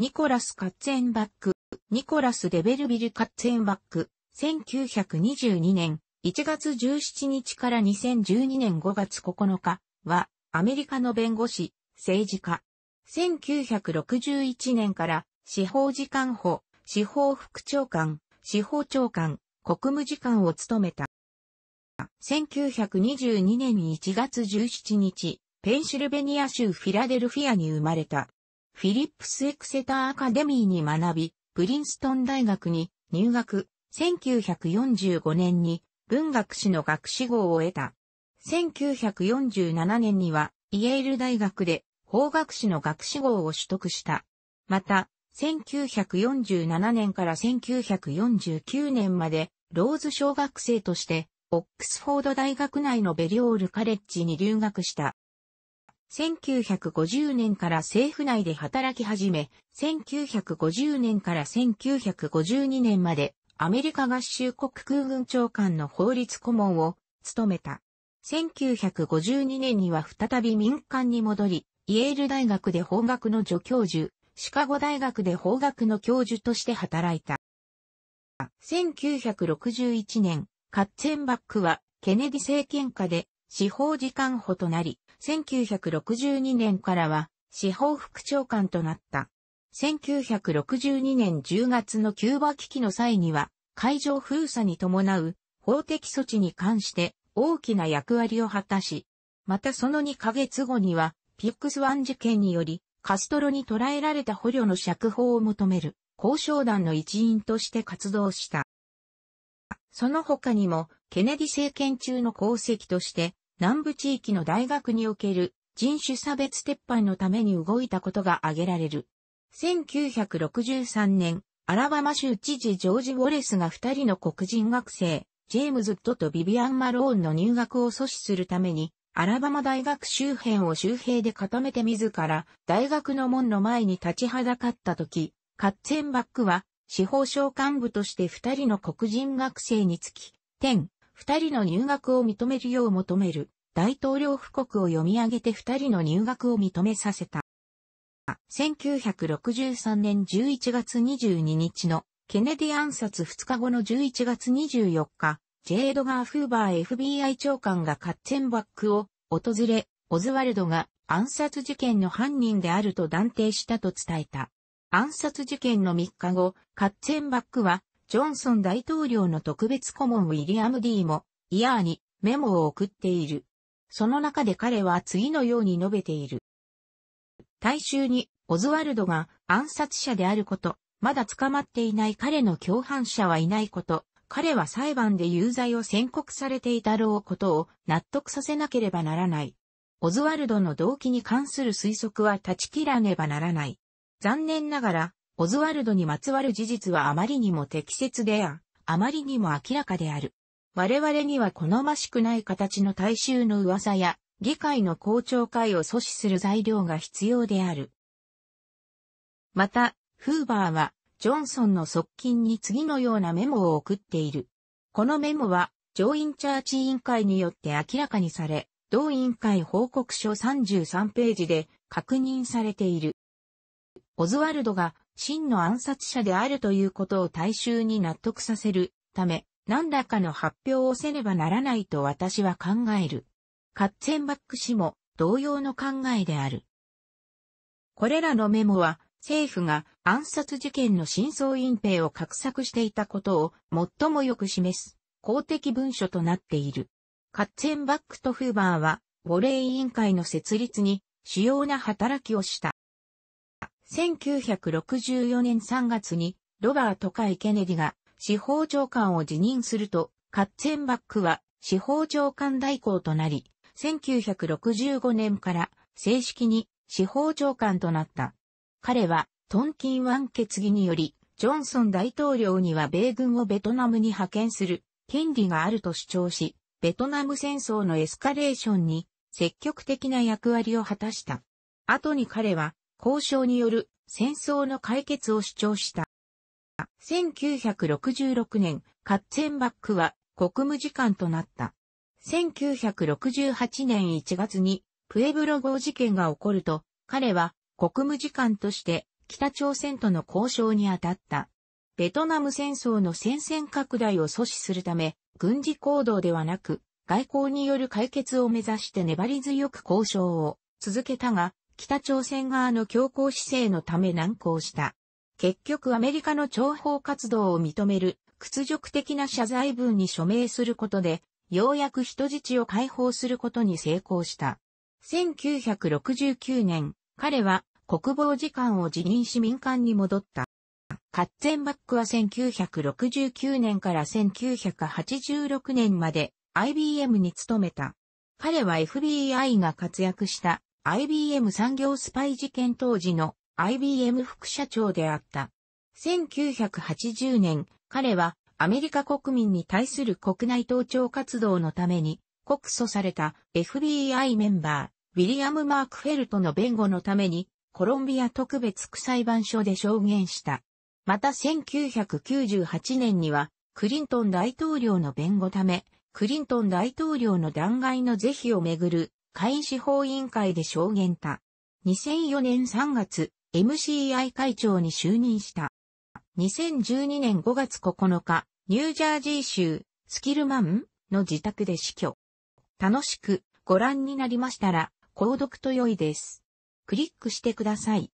ニコラス・カッツェンバック、ニコラス・デベルビル・カッツェンバック、1922年1月17日から2012年5月9日は、アメリカの弁護士、政治家。1961年から司法時官補、司法副長官、司法長官、国務次官を務めた。1922年1月17日、ペンシルベニア州フィラデルフィアに生まれた。フィリップス・エクセター・アカデミーに学び、プリンストン大学に入学、1945年に文学士の学士号を得た。1947年には、イェール大学で法学士の学士号を取得した。また、1947年から1949年まで、ローズ小学生として、オックスフォード大学内のベリオールカレッジに留学した。1950年から政府内で働き始め、1950年から1952年までアメリカ合衆国空軍長官の法律顧問を務めた。1952年には再び民間に戻り、イェール大学で法学の助教授、シカゴ大学で法学の教授として働いた。1961年、カッツェンバックはケネディ政権下で司法次官補となり、1962年からは司法副長官となった。1962年10月のキューバ危機の際には、海上封鎖に伴う法的措置に関して大きな役割を果たし、またその2ヶ月後には、ピックスワン事件により、カストロに捕らえられた捕虜の釈放を求める交渉団の一員として活動した。その他にも、ケネディ政権中の功績として、南部地域の大学における人種差別撤廃のために動いたことが挙げられる。1963年、アラバマ州知事ジョージ・ウォレスが二人の黒人学生、ジェームズ・トとビビアン・マローンの入学を阻止するために、アラバマ大学周辺を周辺で固めて自ら大学の門の前に立ちはだかった時、カッツェンバックは司法省幹部として二人の黒人学生につき、点、二人の入学を認めるよう求める。大統領布告を読み上げて二人の入学を認めさせた。1963年11月22日のケネディ暗殺2日後の11月24日、ジェイドガー・フーバー FBI 長官がカッツェンバックを訪れ、オズワルドが暗殺事件の犯人であると断定したと伝えた。暗殺事件の3日後、カッツェンバックは、ジョンソン大統領の特別顧問ウィリアム・ディーも、イヤーにメモを送っている。その中で彼は次のように述べている。大衆に、オズワルドが暗殺者であること、まだ捕まっていない彼の共犯者はいないこと、彼は裁判で有罪を宣告されていたろうことを納得させなければならない。オズワルドの動機に関する推測は断ち切らねばならない。残念ながら、オズワルドにまつわる事実はあまりにも適切であ、あまりにも明らかである。我々には好ましくない形の大衆の噂や、議会の公聴会を阻止する材料が必要である。また、フーバーは、ジョンソンの側近に次のようなメモを送っている。このメモは、上院チャーチ委員会によって明らかにされ、同委員会報告書33ページで確認されている。オズワルドが真の暗殺者であるということを大衆に納得させるため、何らかの発表をせねばならないと私は考える。カッツェンバック氏も同様の考えである。これらのメモは政府が暗殺事件の真相隠蔽を画策していたことを最もよく示す公的文書となっている。カッツェンバックとフーバーは五霊委員会の設立に主要な働きをした。1964年3月にロバート・カイ・ケネディが司法長官を辞任すると、カッツェンバックは司法長官代行となり、1965年から正式に司法長官となった。彼は、トンキン湾決議により、ジョンソン大統領には米軍をベトナムに派遣する権利があると主張し、ベトナム戦争のエスカレーションに積極的な役割を果たした。後に彼は交渉による戦争の解決を主張した。1966年、カッツェンバックは国務次官となった。1968年1月にプエブロ号事件が起こると、彼は国務次官として北朝鮮との交渉に当たった。ベトナム戦争の戦線拡大を阻止するため、軍事行動ではなく、外交による解決を目指して粘り強く交渉を続けたが、北朝鮮側の強硬姿勢のため難航した。結局アメリカの諜報活動を認める屈辱的な謝罪文に署名することで、ようやく人質を解放することに成功した。1969年、彼は国防次官を辞任し民間に戻った。カッツェンバックは1969年から1986年まで IBM に勤めた。彼は FBI が活躍した IBM 産業スパイ事件当時の IBM 副社長であった。1980年、彼はアメリカ国民に対する国内盗聴活動のために告訴された FBI メンバー、ウィリアム・マークフェルトの弁護のためにコロンビア特別区裁判所で証言した。また1998年にはクリントン大統領の弁護ため、クリントン大統領の弾劾の是非をめぐる会員司法委員会で証言た。2004年3月、MCI 会長に就任した。2012年5月9日、ニュージャージー州スキルマンの自宅で死去。楽しくご覧になりましたら、購読と良いです。クリックしてください。